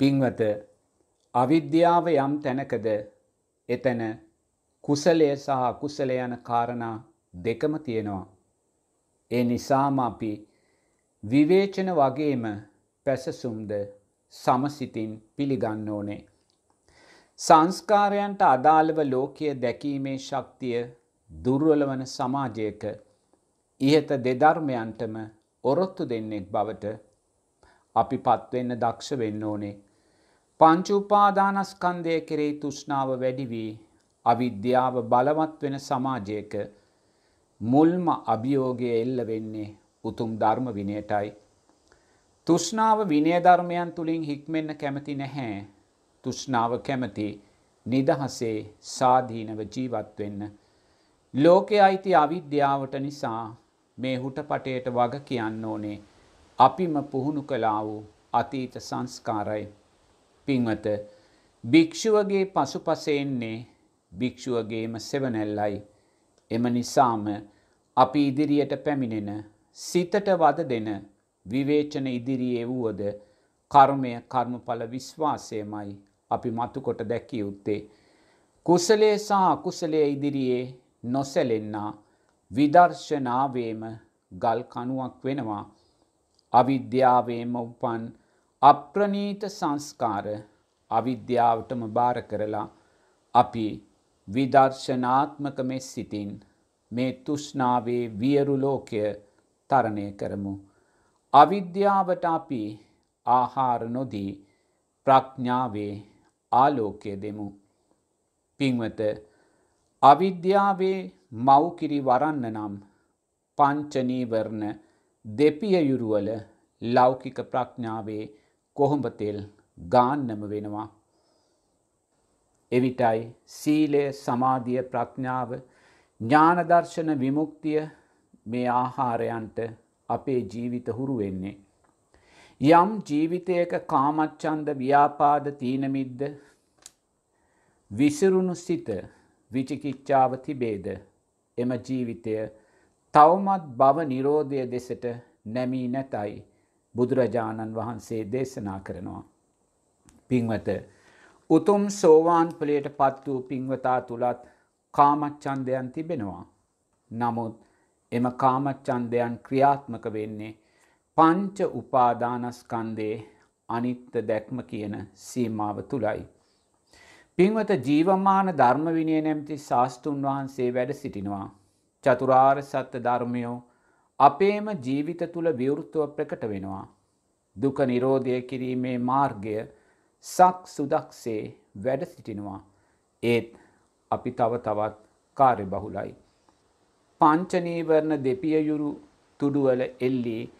පින්වත අවිද්‍යාව යම් තැනකද එතැන කුසලය සහ කුසල යන කාරණා දෙකම තියෙනවා. ඒ නිසාම අපි විවේචන වගේම පැසසුම්ද සමසිතින් පිළිගන්න ඕනේ. සංස්කාරයන්ට අදාළව ලෝකය දැකීමේ ශක්තිය දුර්වල වන සමාජයක ඉහත දෙධර්මයන්ටම ඔරොත්තු දෙන්නෙක් බවට අපි පත්වෙන්න දක්ෂ වෙන්න ඕනේ. පංච උපාදානස්කන්ධය කෙරෙහි තෘෂ්ණාව වැඩි වී අවිද්‍යාව බලවත් වෙන සමාජයක මුල්ම අභියෝගය එල්ල වෙන්නේ උතුම් ධර්ම විනයටයි. තෘෂ්ණාව විනය ධර්මයන් තුලින් හික්මෙන්න කැමති නැහැ. තෘෂ්ණාව කැමති නිදහසේ සාධීනව ජීවත් වෙන්න. ලෝකයේ අයිති අවිද්‍යාවට නිසා මේ හුටපටේට වග කියන්න ඕනේ අපිම පුහුණු කළා වූ අතීත සංස්කාරයි. පින්වත භික්ෂුවගේ පසුපස එන්නේ භික්ෂුවගේම සෙවණැල්ලයි. එම නිසාම අපි ඉදිරියට පැමිණෙන සිතට වද දෙන විවේචන ඉදිරියේ වුවද කර්මය කර්මඵල විශ්වාසයමයි අපි මතුකොට දැකිය යුත්තේ. කුසලයේ සහ අකුසලයේ ඉදිරියේ නොසැලෙන්නා විදර්ශනාවේම ගල් කණුවක් වෙනවා. අවිද්‍යාවේම උපන් අප්‍රනීත සංස්කාර අවිද්‍යාවටම බාර කරලා අපි විදර්ශනාත්මක මෙ සිතින් මේ තුෂ්ණාවේ වියරු ලෝකය තරණය කරමු. අවිද්‍යාවට අපි ආහාර නොදී ප්‍රඥාවේ ආලෝකය දෙමු. පින්වත අවිද්‍යාවේ මව්කිරි වරන්න නම් පංචනීවරණ දෙපියයුරුවල ලෞකික ප්‍රඥාවේ කොහොඹ තෙල් ගාන්නම වෙනවා. එවිටයි සීලය සමාධිය ප්‍රඥාව ඥානදර්ශන විමුක්තිය මේ ආහාරයන්ට අපේ ජීවිත හුරු වෙන්නේ. යම් ජීවිතයක කාමච්ඡන්ද ව්‍යාපාද තීනමිද්ද විසිරුණු සිත විචිකිච්ඡාව තිබේද එම ජීවිතය තවමත් භව නිරෝධය දෙසට නැමී නැතයි බුදුරජාණන් වහන්සේ දේශනා කරනවා. පින්වත උතුම් සෝවාන් ඵලයට පත් වූ පින්වතා තුලත් කාමච්ඡන්දයන් තිබෙනවා. නමුත් එම කාමච්ඡන්දයන් ක්‍රියාත්මක වෙන්නේ පංච උපාදානස්කන්ධේ අනිත්‍ය දැක්ම කියන සීමාව තුලයි. පින්වත ජීවමාන ධර්ම විනය නැමැති ශාස්තුන් වහන්සේ වැඩ සිටිනවා. චතුරාර්ය සත්‍ය ධර්මයෝ අපේම ජීවිත තුළ විවෘතව ප්‍රකට වෙනවා. දුක නිරෝධය කිරීමේ මාර්ගය සක් සුදක්සේ වැඩ සිටිනවා. ඒත් අපි තව තවත් කාර්ය බහුලයි. පංචනීවරණ දෙපියයුරු තුඩුවල එල්ලී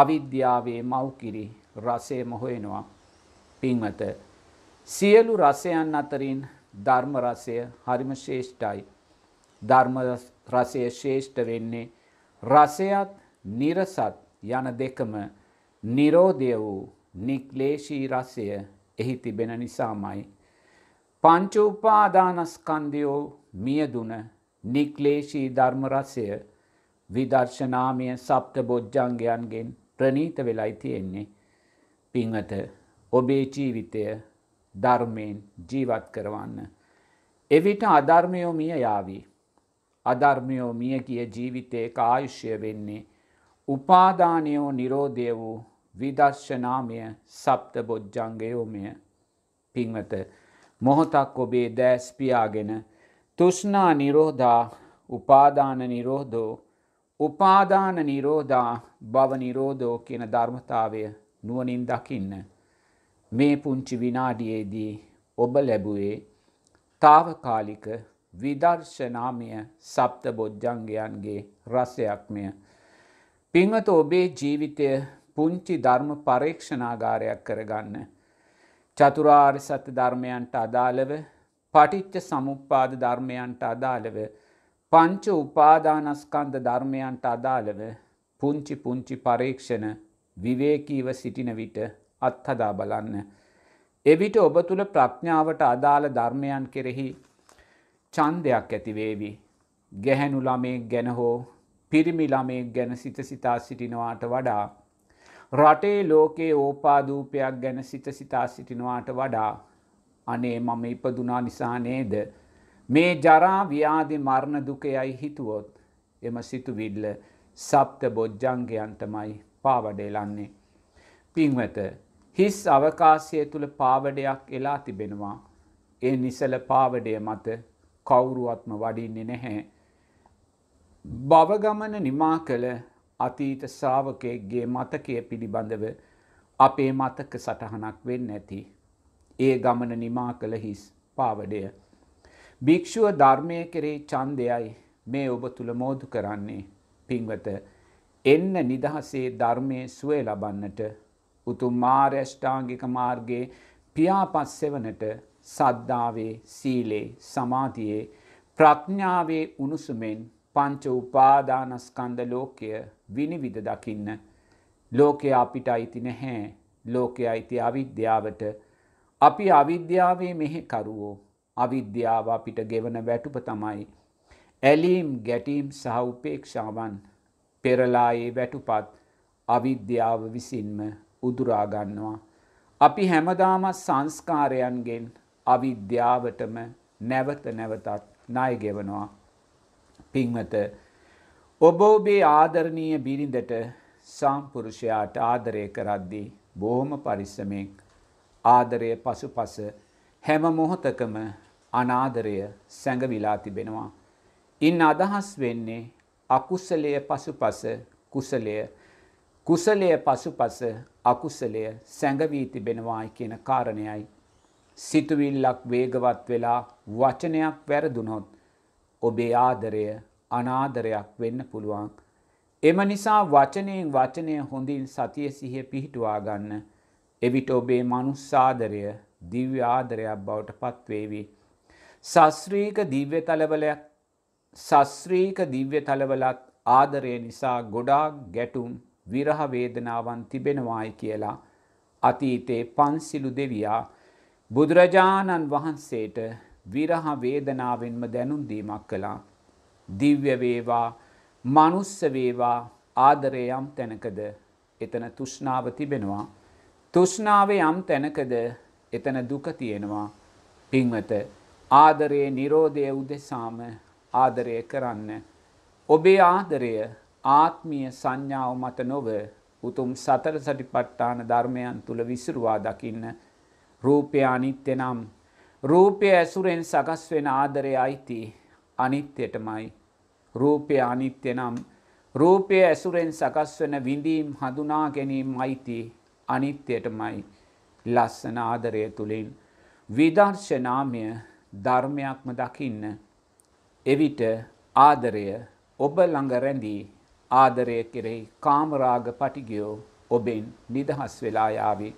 අවිද්‍යාවේ මව්කිරි රසය මොහොයෙනවා. පින්වත සියලු රසයන් අතරින් ධර්ම රසය හරිම ශේෂ්ඨයි. ධර්ම රසය ශේෂ්ඨ වෙන්නේ රසයත් නිරසත් යන දෙකම නිරෝධය වූ නික්ලේශී රසය එහි තිබෙන නිසාමයි. පංචුපාදානස්කන්ධයෝ මියදුන නික්ලේශී ධර්මරසය විදර්ශනාමය සප්ත බොජ්ජංගයන්ගෙන් ප්‍රනීත වෙලයි තියෙන්නේ. පිංහත ඔබේ ජීවිතය ධර්මයෙන් ජීවත් කරවන්න. එවිට අධර්මයෝ මිය යාවී. අධර්මයෝ මිය කිය ජීවිතයේ කායුෂ්‍ය වෙන්නේ. උපාදානයෝ නිරෝධය වූ විදර්ශනාමය සප්ත බොජ්ජංගයෝමය පින්වත මොහොතක් ඔබේ දෑස් පියාගෙන තුෂ්ණා නිරෝධා උපාදාන නිරෝධෝ උපාදාන නිරෝධා භව නිරෝධෝ කියන ධර්මතාවය නුවනින් දකින්න. මේ පුංචි විනාඩියේදී ඔබ ලැබුවේ තාවකාලික විදර්ශනාමය සප්ත බොද්ධංගයන්ගේ රසයක්මය. පිංහත ඔබේ ජීවිතය පුංචි ධර්ම පරීක්ෂණාගාරයක් කරගන්න. චතුරාර් සත්‍ය ධර්මයන්ට අදාළව පටිච්ච සමුපාද ධර්මයන්ට අදාළව පංච උපාදානස්කන්ද ධර්මයන්ට අදාළව පුංචි පුංචි පරීක්ෂණ විවේකීව සිටින විට අත්හදා බලන්න. එවිට ඔබ තුළ ප්‍රඥාවට අදාළ ධර්මයන් කෙරෙහි ඡන්දයක් ඇති වේවි. ගැහැණු ළමයෙක් ගැන හෝ පිරිමි ළමයෙක් ගැන සිත සිතා සිටිනවාට වඩා රටේ ලෝකයේ ඕපාදූපයක් ගැන සිත සිතා සිටිනවාට වඩා අනේ මම ඉපදුනා නිසා නේද මේ ජරා ව්‍යාධි මරණ දුකයයි හිතුවොත් එම සිතුවිල්ල සප්ත බොජ්ජංගයන් තමයි පාවඩෙලන්නේ පින්වත හිස් අවකාශය තුල පාවඩයක් එලා තිබෙනවා ඒ නිසල පාවඩය මත කවුරුවත්ම වඩින්නේ නැහැ. බවගමන නිමා කළ අතීත ශ්‍රාවකයක්ගේ මතකය පිළිබඳව අපේ මතක සටහනක් වෙන්න ඇති. ඒ ගමන නිමා කළ හිස් පාවඩය. භික්‍ෂුව ධර්මය කෙරේ චන්දයයි මේ ඔබ තුළ මෝදු කරන්නේ පින්වත එන්න නිදහසේ ධර්මය සුවය ලබන්නට උතුම් මාර්යෂ්ඨාංගික මාර්ගයේ පියාපස්සෙවනට සද්ධාවේ සීලේ සමාධියේ ප්‍රඥාවේ උණුසුමෙන් පංච උපාදානස්කන්ධ ලෝකය විනිවිද දකින්න ලෝකය අපිට අයිති නැහැ ලෝකය අයිති අවිද්‍යාවට අපි අවිද්‍යාවේ මෙහෙකරුවෝ අවිද්‍යාව අපිට ගෙවන වැටුප තමයි ඇලීම් ගැටීම් සහ උපේක්ෂාවන් පෙරලායේ වැටුපත් අවිද්‍යාව විසින්ම උදුරා ගන්නවා අපි හැමදාම සංස්කාරයන්ගෙන් අවිද්‍යාවටම නැවත නැවතත් ණය ගෙවනවා පින්වත ඔබ ඔබේ ආදරණීය බිරිඳට සම්පුරුෂයාට ආදරය කරද්දී බොහොම පරිස්සමෙන් ආදරය පසුපස හැම මොහොතකම අනාදරය සැඟවිලා තිබෙනවා ඉන් අදහස් වෙන්නේ අකුසලයේ පසුපස කුසලය කුසලයේ පසුපස අකුසලය සැඟවී තිබෙනවායි කියන කාරණයයි සිතුවිල්ලක් වේගවත් වෙලා වචනයක් වැරදුනොත් ඔබේ ආදරය අනාදරයක් වෙන්න පුළුවන්. එම නිසා වචනයෙන් වචනය හොඳින් සතිය සිහිය පිහිටුවා ගන්න. එවිට ඔබේ මනුස්සාදරය දිව්‍ය ආදරයක් බවට පත්වේවි. ශස්ත්‍රීක දිව්‍ය තලවලයක් ශස්ත්‍රීක දිව්‍ය තලවලත් ආදරය නිසා ගොඩාක් ගැටුම් විරහ වේදනාවන් තිබෙනවායි කියලා අතීතේ පන්සිලු දෙවියා බුදුරජාණන් වහන්සේට විරහ වේදනාවෙන්ම දැනුම් දීමක් කළා. දිව්‍ය වේවා, මනුස්ස වේවා ආදරේ යම් තැනකද එතන තෘෂ්ණාව තිබෙනවා. තෘෂ්ණාවේ යම් තැනකද එතන දුක තියෙනවා. පින්වත ආදරයේ Nirodhe උදෙසාම ආදරය කරන්න. ඔබේ ආදරය ආත්මීය සංඥාව මත නොව උතුම් සතර සටිපට්ඨාන ධර්මයන් තුල විසිරුවා දකින්න රූපය අනිත්‍ය නම් රූපය ඇසුරෙන් සකස් වෙන ආදරය අයිති අනිත්‍යයටමයි. රූපය අනිත්‍ය නම් රූපය ඇසුරෙන් සකස් වෙන විඳීම් හඳුනා ගැනීම අයිති අනිත්‍යයටමයි. ලස්සන ආදරය තුළින් විදර්ශනාමය ධර්මයක්ම දකින්න. එවිට ආදරය ඔබ ළඟ රැඳී ආදරය කෙරෙහි කාමරාග පටිගියෝ ඔබෙන් නිදහස් වෙලා යාවී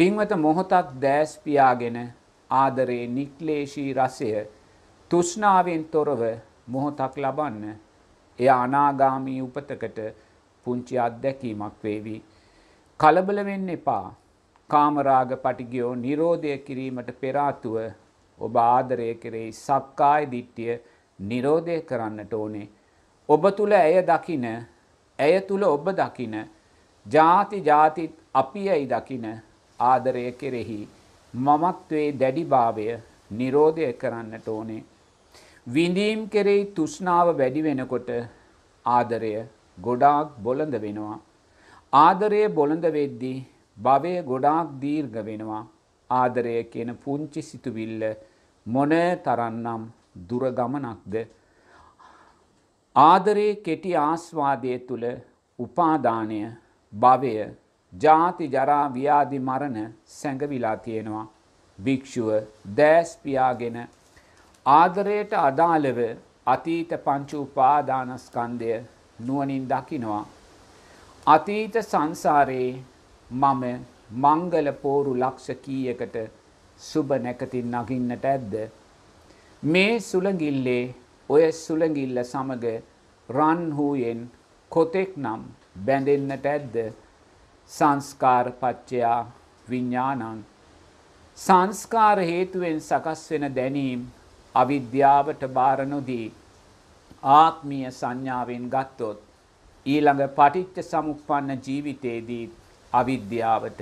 පින්වත මොහොතක් දෑස් පියාගෙන ආදරේ නික්ලේශී රසය තෘෂ්ණාවෙන් තොරව මොහොතක් ලබන්න එය අනාගාමී උපතකට පුංචි අත්දැකීමක් වේවි. කලබල වෙන්න එපා. කාමරාග පටිගියෝ නිරෝධය කිරීමට පෙර ආතුව ඔබ ආදරය කෙරෙහි සක්කාය දිට්ඨිය නිරෝධය කරන්නට ඕනේ. ඔබ තුල ඇය දකින, ඇය තුල ඔබ දකින, ಜಾති ಜಾති අපියයි දකින ආදරය කෙරෙහි මමත්වේ දැඩිභාවය නිරෝධය කරන්නට ඕනේ. විඳීම් කෙරෙහි තෘෂ්ණාව වැඩි වෙනකොට ආදරය ගොඩාක් බොළඳ වෙනවා. ආදරය බොළඳ වෙද්දී භවය ගොඩාක් දීර්ඝ වෙනවා. ආදරය කියන පුංචි සිතුවිල්ල මොන තරන්නම් දුර ගමනක්ද ආදරේ කෙටි ආස්වාදයේ තුල උපාදානය භවය ජාති ජරා ව්‍යාධි මරණ සැඟවිලා තියෙනවා භික්ෂුව දෑස් පියාගෙන ආදරයට අදාළව අතීත පංච උපාදානස්කන්ධය නුවණින් දකිනවා අතීත සංසාරේ මම මංගල පෝරු ලක්ෂ කීයකට සුබ නැකතින් නගින්නට ඇද්ද මේ සුළඟිල්ලේ ඔය සුළඟිල්ල සමග රන් හූයෙන් කොතෙක් නම් බැඳෙන්නට ඇද්ද සංස්කාර පච්චයා විඤ්ඥානන්. සංස්කාර හේතුවෙන් සකස් වෙන දැනීම් අවිද්‍යාවට බාරනොදී ආත්මීය සංඥාවෙන් ගත්තොත් ඊළඟ පටිච්ච සමුප්පන්න ජීවිතයේදී අවිද්‍යාවට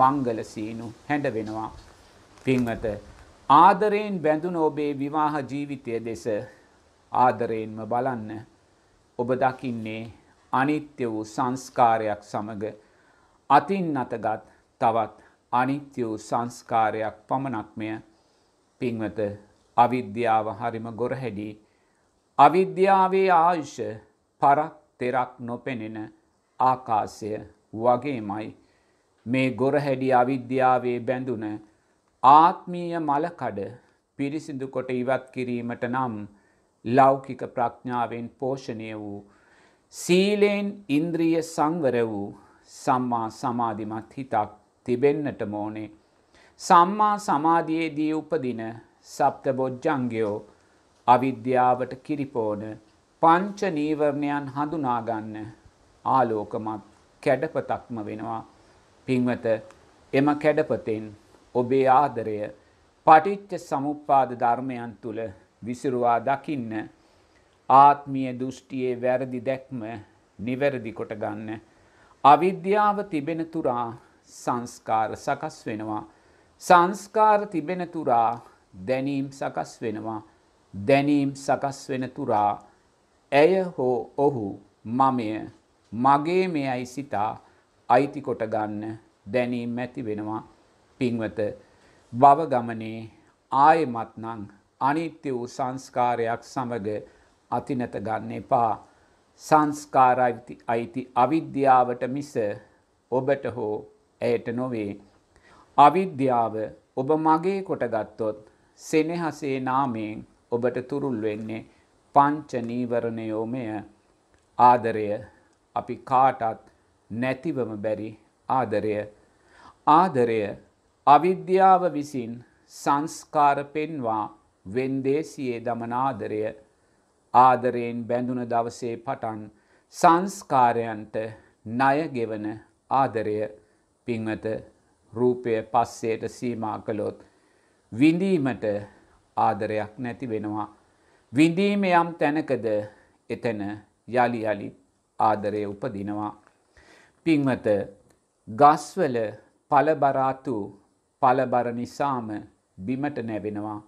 මංගල සීනු හැඬ වෙනවා. පින්වත ආදරයෙන් බැඳුන ඔබේ විවාහ ජීවිතය දෙස ආදරයෙන්ම බලන්න ඔබ දකින්නේ අනිත්‍ය වූ සංස්කාරයක් සමග අතින් අතගත් තවත් අනිත්‍ය වූ සංස්කාරයක් පමණක්මය පින්වත අවිද්‍යාව හරිම ගොරහැඩි අවිද්‍යාවේ ආයුෂ පරක් තෙරක් නොපෙනෙන ආකාශය වගේමයි මේ ගොරහැඩි අවිද්‍යාවේ බැඳුන ආත්මීය මලකඩ පිරිසිදු කොට ඉවත් කිරීමට නම් ලෞකික ප්‍රඥාවෙන් පෝෂණය වූ සීලෙන් ඉන්ද්‍රිය සංවර වූ සම්මා සමාධිමත් හිතක් තිබෙන්නට මෝනේ සම්මා සමාධියේදී උපදින සප්තබොජ්ජංගයෝ අවිද්‍යාවට කිරිපෝන පංච නීවරණයන් හඳුනාගන්න ආලෝකමත් කැඩපතක්ම වෙනවා පින්වත එම කැඩපතෙන් ඔබේ ආදරය පටිච්ච සමුප්පාද ධර්මයන් තුල විසිරුවා දකින්න ආත්මීය දෘෂ්ටියේ වැරදි දැක්ම නිවැරදි කොට ගන්න අවිද්‍යාව තිබෙන තුරා සංස්කාර සකස් වෙනවා. සංස්කාර තිබෙන තුරා දැනීම් සකස් වෙනවා. දැනීම් සකස් වෙන තුරා ඇය හෝ ඔහු මමය මගේ මෙයයි සිතා අයිතිකොට ගන්න දැනීම් ඇති වෙනවා පින්වත බවගමනේ ආයමත්නං අනිත්‍ය වූ සංස්කාරයක් සමග අතිනත ගන්න එපා සංස්කාර අයිති අවිද්‍යාවට මිස ඔබට හෝ ඇයට නොවේ. අවිද්‍යාව ඔබ මගේ කොටගත්තොත් සෙනෙහසේ නාමයෙන් ඔබට තුරුල් වෙන්නේ පංච නීවරණයෝමය ආදරය අපි කාටත් නැතිවම බැරි ආදරය ආදරය අවිද්‍යාව විසින් සංස්කාර පෙන්වා වෙන්දේසියේ දමන ආදරය ආදරයෙන් බැඳුන දවසේ පටන් සංස්කාරයන්ට ණයගෙවන ආදරය පින්වත රූපය පස්සේට සීමා කළොත් විඳීමට ආදරයක් නැති වෙනවා. විඳීම යම් තැනකද එතන යලි යලි ආදරය උපදිනවා. පින්වත ගස්වල පලබරාතු පලබර නිසාම බිමට නැවෙනවා.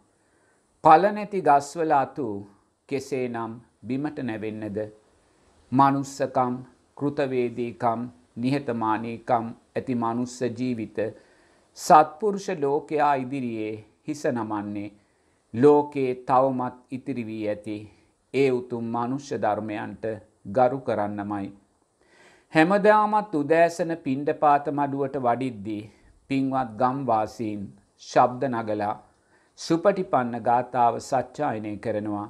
පලනැති ගස්වල අතු කෙසේනම් බිමට නැවෙන්නද? manussකම්, කෘතවේදීකම්, නිහතමානීකම් ඇති මනුස්ස ජීවිත සත්පුරුෂ ලෝකයා ඉදිරියේ හිස නමන්නේ ලෝකේ තවමත් ඉතිරි වී ඇති ඒ උතුම් මනුෂ්‍ය ධර්මයන්ට ගරු කරන්නමයි. හැමදාමත් උදෑසන පිණ්ඩපාත මඩුවට වඩිද්දී පින්වත් ගම්වාසීන් ශබ්ද නගලා සුපටිපන්න ගාථාව සච්ඡායනය කරනවා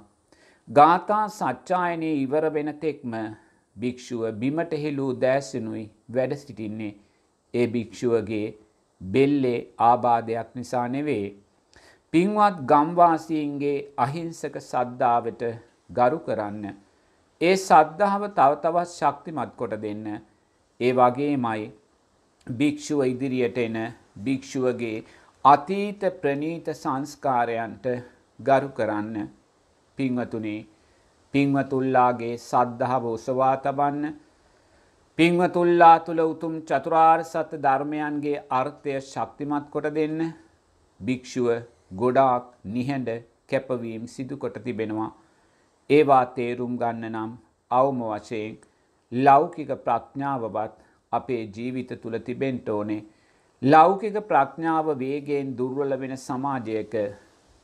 ගාථා සච්චායනය ඉවර වෙන තෙක්ම භික්‍ෂුව බිමට හෙලූ දෑසනුයි වැඩ සිටින්නේ ඒ භික්‍ෂුවගේ බෙල්ලේ ආබාධයක් නිසා නෙවේ. පින්වත් ගම්වාසීන්ගේ අහිංසක සද්ධාවට ගරු කරන්න. ඒ සද්ධාව තව තවත් ශක්තිමත් කොට දෙන්න. ඒ වගේමයි භික්‍ෂුව ඉදිරියට එන භික්‍ෂුවගේ අතීත ප්‍රනීත සංස්කාරයන්ට ගරු කරන්න. පින්වතුනි පින්වතුල්ලාගේ සද්ධාව උසවා තබන්න පින්වතුල්ලා තුල උතුම් චතුරාර්ය සත්‍ය ධර්මයන්ගේ අර්ථය ශක්තිමත් කොට දෙන්න භික්ෂුව ගොඩාක් නිහඬ කැපවීම් සිදු කොට තිබෙනවා ඒවා තේරුම් ගන්න නම් අවම වශයෙන් ලෞකික ප්‍රඥාවවත් අපේ ජීවිත තුළ තිබෙන්න ඕනේ ලෞකික ප්‍රඥාව වේගයෙන් දුර්වල වෙන සමාජයක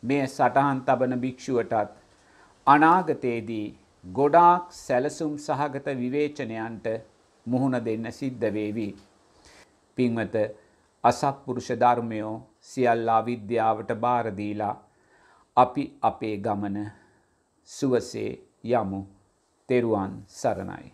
මේ සටහන් තබන භික්ෂුවටත් අනාගතයේදී ගොඩාක් සැලසුම් සහගත විවේචනයන්ට මුහුණ දෙන්න සිද්ධ වේවි. පින්වත අසත්පුරුෂ ධර්මයෝ සියල්ලා විද්‍යාවට බාර දීලා අපි අපේ ගමන සුවසේ යමු. තෙරුවන් සරණයි.